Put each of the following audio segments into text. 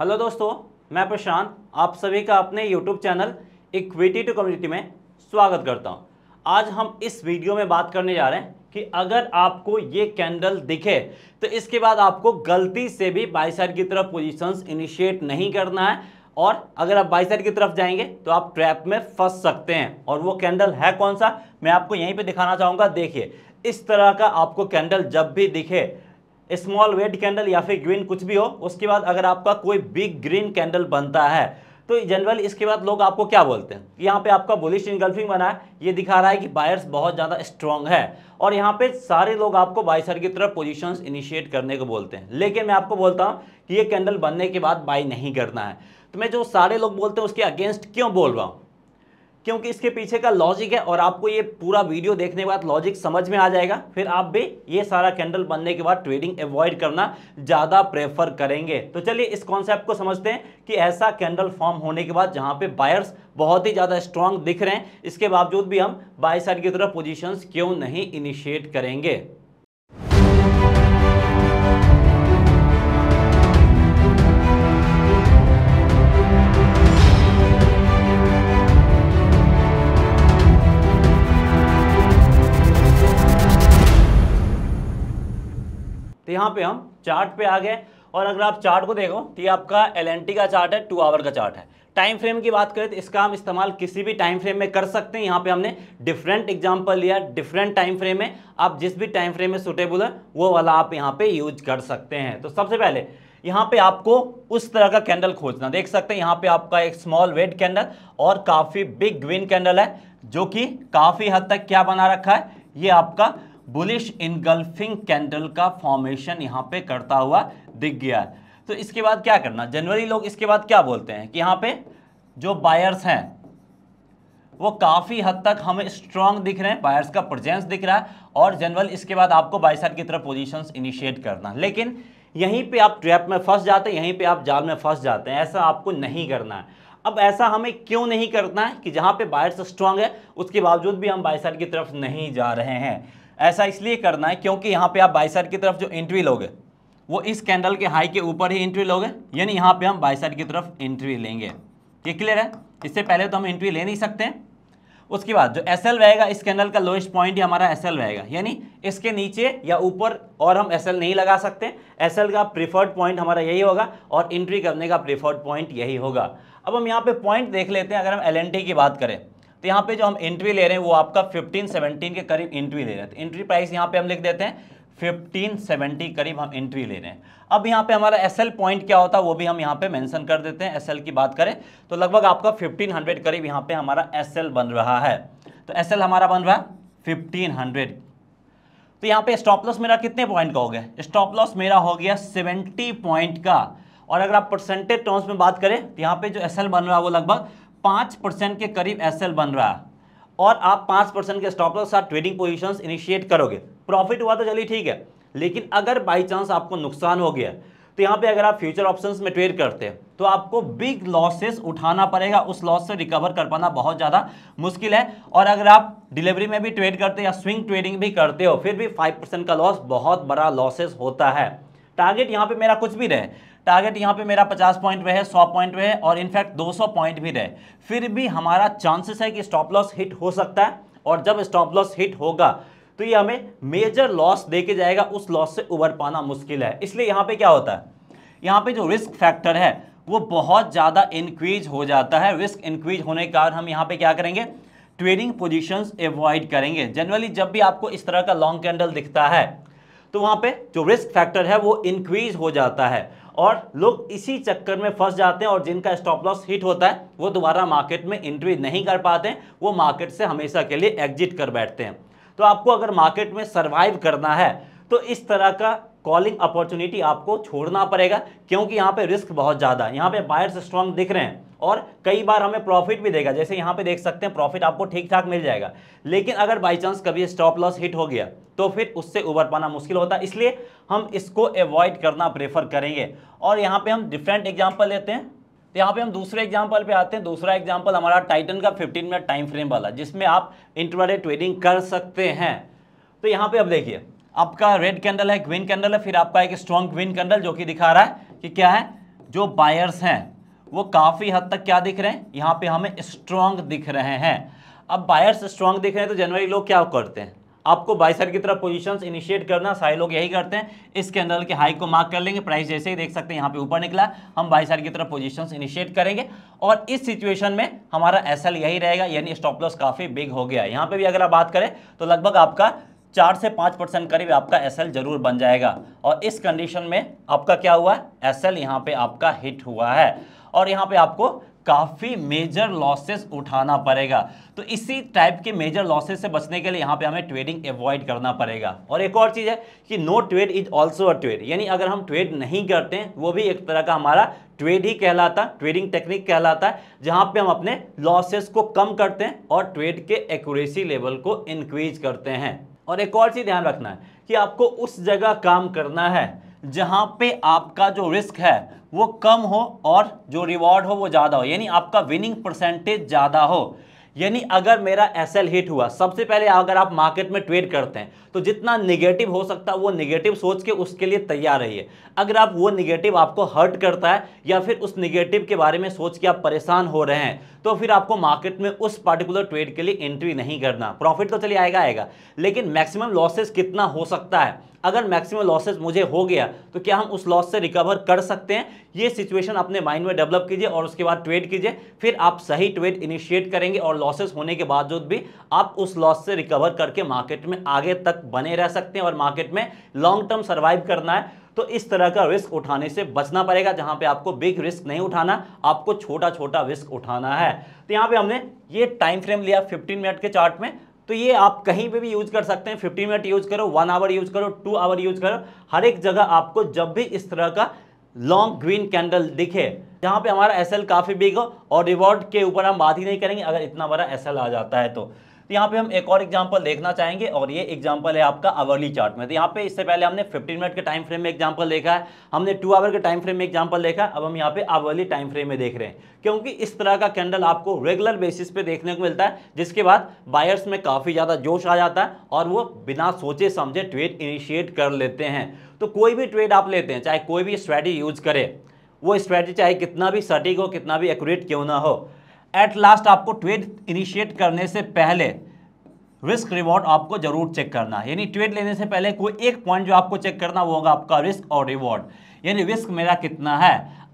hello दोस्तों मैं प्रशांत आप सभी का अपने YouTube channel equity to community में स्वागत करता हूं आज हम इस वीडियो में बात करने जा रहे हैं कि अगर आपको ये कैंडल दिखे तो इसके बाद आपको गलती से भी बाई साइड की तरफ पोजीशंस इनिशिएट नहीं करना है और अगर आप बाई साइड की तरफ जाएंगे तो आप ट्रैप में फंस सकते हैं और वो कैंडल है कौन सा मैं आपको यहीं पर दिखाना चाहूँगा देखिए इस तरह का आपको कैंडल जब भी दिखे स्मॉल वेट कैंडल या फिर ग्रीन कुछ भी हो उसके बाद अगर आपका कोई बिग ग्रीन कैंडल बनता है तो जनरल इसके बाद लोग आपको क्या बोलते हैं यहाँ पे आपका बुलिश इनगल्फिंग बना है ये दिखा रहा है कि बायर्स बहुत ज़्यादा स्ट्रॉन्ग है और यहाँ पे सारे लोग आपको बाईसर की तरफ पोजीशंस इनिशिएट करने को बोलते हैं लेकिन मैं आपको बोलता हूँ कि ये कैंडल बनने के बाद बाई नहीं करना है तो मैं जो सारे लोग बोलते हैं उसके अगेंस्ट क्यों बोल रहा हूँ क्योंकि इसके पीछे का लॉजिक है और आपको ये पूरा वीडियो देखने के बाद लॉजिक समझ में आ जाएगा फिर आप भी ये सारा कैंडल बनने के बाद ट्रेडिंग अवॉइड करना ज़्यादा प्रेफर करेंगे तो चलिए इस कॉन्सेप्ट को समझते हैं कि ऐसा कैंडल फॉर्म होने के बाद जहाँ पे बायर्स बहुत ही ज़्यादा स्ट्रांग दिख रहे हैं इसके बावजूद भी हम बाई साइड की तरफ पोजिशंस क्यों नहीं इनिशिएट करेंगे तो यहाँ पे हम चार्ट पे आ गए और अगर आप चार्ट को देखो तो ये आपका एल का चार्ट है टू आवर का चार्ट है टाइम फ्रेम की बात करें तो इसका हम इस्तेमाल किसी भी टाइम फ्रेम में कर सकते हैं यहाँ पे हमने डिफरेंट एग्जांपल लिया डिफरेंट टाइम फ्रेम में आप जिस भी टाइम फ्रेम में सुटेबल है वो वाला आप यहाँ पे यूज कर सकते हैं तो सबसे पहले यहाँ पे आपको उस तरह का कैंडल खोजना देख सकते हैं यहाँ पे आपका एक स्मॉल वेट कैंडल और काफ़ी बिग ग्रीन कैंडल है जो कि काफ़ी हद तक क्या बना रखा है ये आपका बुलिश इनगल्फिंग कैंडल का फॉर्मेशन यहाँ पे करता हुआ दिख गया है तो इसके बाद क्या करना जनवरी लोग इसके बाद क्या बोलते हैं कि यहाँ पे जो बायर्स हैं वो काफ़ी हद तक हमें स्ट्रांग दिख रहे हैं बायर्स का प्रजेंस दिख रहा है और जनरल इसके बाद आपको बाइसर की तरफ पोजीशंस इनिशिएट करना लेकिन यहीं पे आप ट्रैप में फंस जाते हैं यहीं पे आप जाल में फंस जाते हैं ऐसा आपको नहीं करना है अब ऐसा हमें क्यों नहीं करना है कि जहाँ पे बायर्स स्ट्रांग है उसके बावजूद भी हम बाईसाइड की तरफ नहीं जा रहे हैं ऐसा इसलिए करना है क्योंकि यहाँ पे आप बाईसाइड की तरफ जो एंट्री लोगे वो इस कैंडल के हाई के ऊपर ही एंट्री लोगे यानी यहाँ पे हम बाइसाइड की तरफ एंट्री लेंगे ये क्लियर है इससे पहले तो हम एंट्री ले नहीं सकते उसके बाद जो एस एल रहेगा इस कैंडल का लोएस्ट पॉइंट ही हमारा एस एल रहेगा यानी इसके नीचे या ऊपर और हम एस एल नहीं लगा सकते एस एल का प्रीफर्ड पॉइंट हमारा यही होगा और एंट्री करने का प्रीफर्ड पॉइंट यही होगा अब हम यहाँ पे पॉइंट देख लेते हैं अगर हम एल एन टी की बात करें तो यहाँ पे जो हम एंट्री ले रहे हैं वो आपका फिफ्टीन सेवनटीन के करीब एंट्री ले रहे हैं तो एंट्री प्राइस यहाँ पे हम लिख देते हैं फिफ्टीन सेवेंटी करीब हम एंट्री ले रहे हैं अब यहाँ पे हमारा एसएल पॉइंट क्या होता है वो भी हम यहाँ पे मेंशन कर देते हैं एसएल की बात करें तो लगभग आपका 1500 हंड्रेड करीब यहाँ पे हमारा एसएल बन रहा है तो एसएल हमारा बन रहा है फिफ्टीन हंड्रेड तो यहाँ पे स्टॉप लॉस मेरा कितने पॉइंट का हो गया स्टॉप लॉस मेरा हो गया सेवेंटी पॉइंट का और अगर आप परसेंटेज टर्म्स में बात करें तो यहाँ पे जो एस बन रहा है वो लगभग पाँच परसेंट के करीब एस बन रहा है और आप पाँच परसेंट के स्टॉप लॉस साथ ट्रेडिंग पोजिशन इनिशिएट करोगे प्रॉफिट हुआ तो चलिए ठीक है लेकिन अगर बाई चांस आपको नुकसान हो गया तो यहाँ पे अगर आप फ्यूचर ऑप्शंस में ट्रेड करते हैं तो आपको बिग लॉसेस उठाना पड़ेगा उस लॉस से रिकवर कर पाना बहुत ज़्यादा मुश्किल है और अगर आप डिलीवरी में भी ट्रेड करते या स्विंग ट्रेडिंग भी करते हो फिर भी फाइव परसेंट का लॉस बहुत बड़ा लॉसेस होता है टारगेट यहाँ पे मेरा कुछ भी रहे टारगेट यहाँ पे मेरा 50 पॉइंट पे है 100 पॉइंट पे है और इनफैक्ट 200 पॉइंट भी रहे फिर भी हमारा चांसेस है कि स्टॉप लॉस हिट हो सकता है और जब स्टॉप लॉस हिट होगा तो ये हमें मेजर लॉस दे के जाएगा उस लॉस से उबर पाना मुश्किल है इसलिए यहाँ पे क्या होता है यहाँ पे जो रिस्क फैक्टर है वो बहुत ज़्यादा इंक्रीज हो जाता है रिस्क इंक्रीज होने के कारण हम यहाँ पर क्या करेंगे ट्रेडिंग पोजीशंस अवॉइड करेंगे जनरली जब भी आपको इस तरह का लॉन्ग कैंडल दिखता है तो वहाँ पे जो रिस्क फैक्टर है वो इंक्रीज हो जाता है और लोग इसी चक्कर में फंस जाते हैं और जिनका स्टॉप लॉस हिट होता है वो दोबारा मार्केट में एंट्री नहीं कर पाते हैं वो मार्केट से हमेशा के लिए एग्जिट कर बैठते हैं तो आपको अगर मार्केट में सर्वाइव करना है तो इस तरह का कॉलिंग अपॉर्चुनिटी आपको छोड़ना पड़ेगा क्योंकि यहाँ पे रिस्क बहुत ज़्यादा है यहाँ पे बायर्स स्ट्रांग दिख रहे हैं और कई बार हमें प्रॉफिट भी देगा जैसे यहाँ पे देख सकते हैं प्रॉफिट आपको ठीक ठाक मिल जाएगा लेकिन अगर बाई चांस कभी स्टॉप लॉस हिट हो गया तो फिर उससे उबर पाना मुश्किल होता है इसलिए हम इसको अवॉइड करना प्रेफर करेंगे और यहाँ पे हम डिफरेंट एग्जाम्पल लेते हैं तो यहाँ पे हम दूसरे एग्जाम्पल पे आते हैं दूसरा एग्जाम्पल हमारा टाइटन का 15 मिनट टाइम फ्रेम वाला जिसमें आप इंटरवाडे ट्रेडिंग कर सकते हैं तो यहाँ पे अब देखिए आपका रेड कैंडल है ग्रीन कैंडल है फिर आपका एक स्ट्रॉन्ग ग्रीन कैंडल जो कि दिखा रहा है कि क्या है जो बायर्स हैं वो काफ़ी हद तक क्या दिख रहे हैं यहाँ पे हमें स्ट्रांग दिख रहे हैं अब बायर्स स्ट्रांग दिख रहे हैं तो जनरली लोग क्या करते हैं आपको बाइसर की तरफ पोजीशंस इनिशिएट करना सारे लोग यही करते हैं इस कैंडल के हाई को मार्क कर लेंगे प्राइस जैसे ही देख सकते हैं यहाँ पे ऊपर निकला हम बाइसर की तरफ पोजीशंस इनिशिएट करेंगे और इस सिचुएशन में हमारा एसएल यही रहेगा यानी स्टॉप लॉस काफ़ी बिग हो गया यहाँ पे भी अगर आप बात करें तो लगभग आपका चार से पाँच परसेंट करीब आपका एस जरूर बन जाएगा और इस कंडीशन में आपका क्या हुआ एस एल यहाँ पे आपका हिट हुआ है और यहाँ पे आपको काफ़ी मेजर लॉसेस उठाना पड़ेगा तो इसी टाइप के मेजर लॉसेस से बचने के लिए यहाँ पे हमें ट्रेडिंग अवॉइड करना पड़ेगा और एक और चीज़ है कि no trade is also a trade यानी अगर हम ट्रेड नहीं करते हैं वो भी एक तरह का हमारा ट्रेड ही कहलाता ट्रेडिंग टेक्निक कहलाता है जहाँ पे हम अपने लॉसेस को कम करते हैं और ट्रेड के एक्यूरेसी लेवल को इंक्रीज करते हैं और एक और चीज़ ध्यान रखना है कि आपको उस जगह काम करना है जहाँ पे आपका जो रिस्क है वो कम हो और जो रिवॉर्ड हो वो ज़्यादा हो यानी आपका विनिंग परसेंटेज ज़्यादा हो यानी अगर मेरा एस एल हिट हुआ सबसे पहले अगर आप मार्केट में ट्रेड करते हैं तो जितना निगेटिव हो सकता है वो निगेटिव सोच के उसके लिए तैयार रहिए अगर आप वो निगेटिव आपको हर्ट करता है या फिर उस निगेटिव के बारे में सोच के आप परेशान हो रहे हैं तो फिर आपको मार्केट में उस पर्टिकुलर ट्रेड के लिए एंट्री नहीं करना प्रॉफिट तो चलिए आएगा आएगा लेकिन मैक्सिमम लॉसेस कितना हो सकता है अगर मैक्सिमम लॉसेज मुझे हो गया तो क्या हम उस लॉस से रिकवर कर सकते हैं ये सिचुएशन अपने माइंड में डेवलप कीजिए और उसके बाद ट्रेड कीजिए फिर आप सही ट्रेड इनिशिएट करेंगे और लॉसेस होने के बावजूद भी आप उस लॉस से रिकवर करके मार्केट में आगे तक बने रह सकते हैं और मार्केट में लॉन्ग टर्म सर्वाइव करना है तो इस तरह का रिस्क उठाने से बचना पड़ेगा जहां पे आपको बिग रिस्क नहीं उठाना आपको छोटा छोटा रिस्क उठाना है तो यहाँ पे हमने ये टाइम फ्रेम लिया 15 मिनट के चार्ट में तो ये आप कहीं पे भी यूज कर सकते हैं फिफ्टीन मिनट यूज करो वन आवर यूज करो टू आवर यूज करो हर एक जगह आपको जब भी इस तरह का लॉन्ग ग्रीन कैंडल दिखे जहाँ पे हमारा एसएल काफ़ी बिग हो और रिवॉर्ड के ऊपर हम बात ही नहीं करेंगे अगर इतना बड़ा एसएल आ जाता है तो तो यहाँ पे हम एक और एग्जाम्पल देखना चाहेंगे और ये एग्जाम्पल है आपका अवर्ली चार्ट में तो यहाँ पे इससे पहले हमने फिफ्टीन मिनट के टाइम फ्रेम में एग्जाम्पल देखा है हमने टू आवर के टाइम फ्रेम में एग्जाम्पल देखा अब हम यहाँ पे अवर्ली टाइम फ्रेम में देख रहे हैं क्योंकि इस तरह का कैंडल आपको रेगुलर बेसिस पे देखने को मिलता है जिसके बाद बायर्स में काफ़ी ज़्यादा जोश आ जाता है और वो बिना सोचे समझे ट्रेड इनिशिएट कर लेते हैं तो कोई भी ट्रेड आप लेते हैं चाहे कोई भी स्ट्रैटी यूज करें वो स्ट्रैटी चाहे कितना भी सटीक हो कितना भी एक्यूरेट क्यों ना हो एट लास्ट आपको ट्रेड इनिशिएट करने से पहले रिस्क रिवॉर्ड आपको जरूर चेक करना है यानी ट्रेड लेने से पहले कोई एक पॉइंट जो आपको चेक करना वो होगा आपका रिस्क और रिवॉर्ड यानी रिस्क मेरा कितना है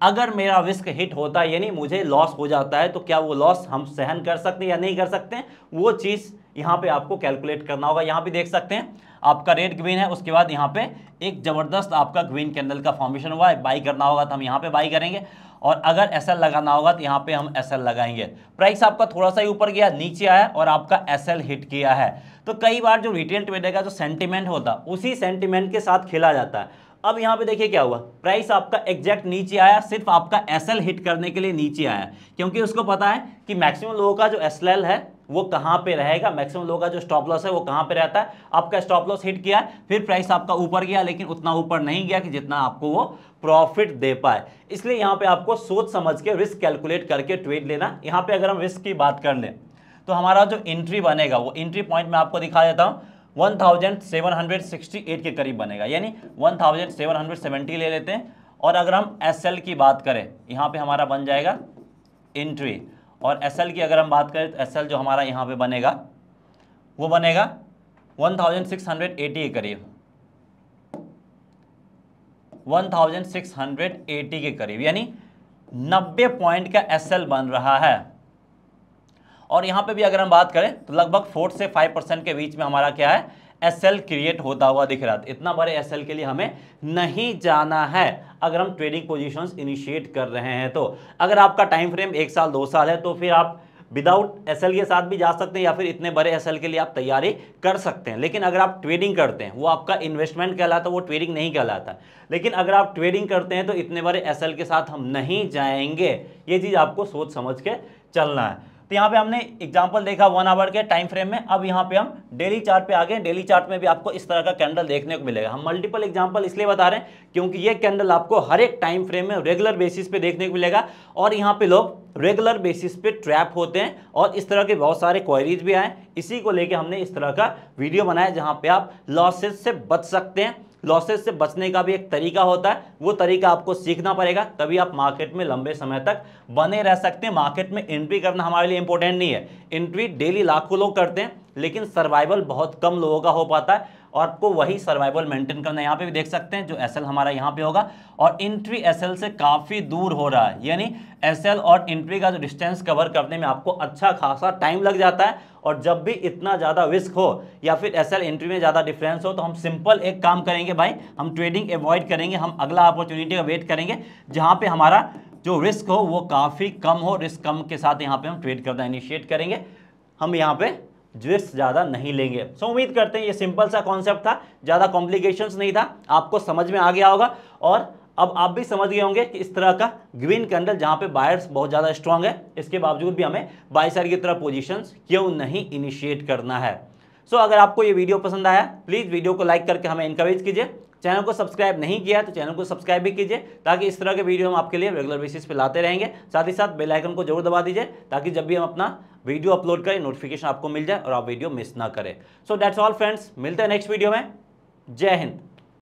अगर मेरा रिस्क हिट होता है यानी मुझे लॉस हो जाता है तो क्या वो लॉस हम सहन कर सकते हैं या नहीं कर सकते वो चीज़ यहाँ पे आपको कैलकुलेट करना होगा यहाँ पे देख सकते हैं आपका रेड ग्रीन है उसके बाद यहाँ पे एक ज़बरदस्त आपका ग्रीन कैंडल का फॉर्मेशन हुआ है बाई करना होगा तो हम यहाँ पे बाई करेंगे और अगर एस लगाना होगा तो यहाँ पे हम एस लगाएंगे प्राइस आपका थोड़ा सा ही ऊपर गया नीचे आया और आपका एस हिट किया है तो कई बार जो रिटेल ट्रेडर का जो सेंटिमेंट होता उसी सेंटिमेंट के साथ खेला जाता है अब यहाँ पे देखिए क्या हुआ प्राइस आपका एग्जैक्ट नीचे आया सिर्फ आपका एस हिट करने के लिए नीचे आया क्योंकि उसको पता है कि मैक्सिमम लोगों का जो एस है वो कहां पे रहेगा मैक्सिमम लोगों का जो स्टॉप लॉस है वो कहां पे रहता है आपका स्टॉप लॉस हिट किया फिर प्राइस आपका ऊपर गया लेकिन उतना ऊपर नहीं गया कि जितना आपको वो प्रॉफिट दे पाए इसलिए यहां पे आपको सोच समझ के रिस्क कैलकुलेट करके ट्रेड लेना यहां पे अगर हम रिस्क की बात कर लें तो हमारा जो एंट्री बनेगा वो एंट्री पॉइंट मैं आपको दिखा देता हूँ वन के करीब बनेगा यानी वन ले लेते हैं और अगर हम एस की बात करें यहाँ पर हमारा बन जाएगा एंट्री और एस की अगर हम बात करें तो एस जो हमारा यहाँ पर बनेगा वो बनेगा 1680 के करीब 1680 के करीब यानी 90 पॉइंट का एल बन रहा है और यहाँ पे भी अगर हम बात करें तो लगभग फोर से फाइव परसेंट के बीच में हमारा क्या है एस एल क्रिएट होता हुआ दिख रहा था इतना बड़े एस एल के लिए हमें नहीं जाना है अगर हम ट्रेडिंग पोजीशंस इनिशिएट कर रहे हैं तो अगर आपका टाइम फ्रेम एक साल दो साल है तो फिर आप विदाउट एस के साथ भी जा सकते हैं या फिर इतने बड़े एस के लिए आप तैयारी कर सकते हैं लेकिन अगर आप ट्रेडिंग करते हैं वो आपका इन्वेस्टमेंट कहलाता है वो ट्रेडिंग नहीं कहलाता लेकिन अगर आप ट्रेडिंग करते हैं तो इतने बड़े एस के साथ हम नहीं जाएंगे ये चीज़ आपको सोच समझ के चलना है तो यहाँ पे हमने एग्जाम्पल देखा वन आवर के टाइम फ्रेम में अब यहाँ पे हम डेली चार्ट पे आ गए डेली चार्ट में भी आपको इस तरह का कैंडल देखने को मिलेगा हम मल्टीपल एग्जाम्पल इसलिए बता रहे हैं क्योंकि ये कैंडल आपको हर एक टाइम फ्रेम में रेगुलर बेसिस पे देखने को मिलेगा और यहाँ पे लोग रेगुलर बेसिस पे ट्रैप होते हैं और इस तरह के बहुत सारे क्वारीज भी आए इसी को लेकर हमने इस तरह का वीडियो बनाया जहाँ पे आप लॉसेज से बच सकते हैं लॉसेस से बचने का भी एक तरीका होता है वो तरीका आपको सीखना पड़ेगा तभी आप मार्केट में लंबे समय तक बने रह सकते हैं मार्केट में एंट्री करना हमारे लिए इंपॉर्टेंट नहीं है एंट्री डेली लाखों लोग करते हैं लेकिन सर्वाइवल बहुत कम लोगों का हो पाता है और आपको वही सर्वाइवल मेंटेन करना है यहाँ पे भी देख सकते हैं जो एसएल हमारा यहाँ पे होगा और इंट्री एसएल से काफ़ी दूर हो रहा है यानी एसएल और इंट्री का जो डिस्टेंस कवर करने में आपको अच्छा खासा टाइम लग जाता है और जब भी इतना ज़्यादा रिस्क हो या फिर एस एल इंट्री में ज़्यादा डिफरेंस हो तो हम सिंपल एक काम करेंगे भाई हम ट्रेडिंग एवॉइड करेंगे हम अगला अपॉर्चुनिटी का वेट करेंगे जहाँ पर हमारा जो रिस्क हो वो काफ़ी कम हो रिस्क कम के साथ यहाँ पर हम ट्रेड करना इनिशिएट करेंगे हम यहाँ पर रिस्क ज़्यादा नहीं लेंगे सो उम्मीद करते हैं ये सिंपल सा कॉन्सेप्ट था ज़्यादा कॉम्प्लिकेशंस नहीं था आपको समझ में आ गया होगा और अब आप भी समझ गए होंगे कि इस तरह का ग्रीन कैंडल जहां पे बायर्स बहुत ज़्यादा स्ट्रांग है इसके बावजूद भी हमें बाईसर की तरह पोजीशंस क्यों नहीं इनिशिएट करना है सो so, अगर आपको ये वीडियो पसंद आया प्लीज़ वीडियो को लाइक करके हमें इंकरेज कीजिए चैनल को सब्सक्राइब नहीं किया तो चैनल को सब्सक्राइब भी कीजिए ताकि इस तरह के वीडियो हम आपके लिए रेगुलर बेसिस पे लाते रहेंगे साथ ही साथ बेल आइकन को जरूर दबा दीजिए ताकि जब भी हम अपना वीडियो अपलोड करें नोटिफिकेशन आपको मिल जाए और आप वीडियो मिस ना करें सो दैट्स ऑल फ्रेंड्स मिलते हैं नेक्स्ट वीडियो में जय हिंद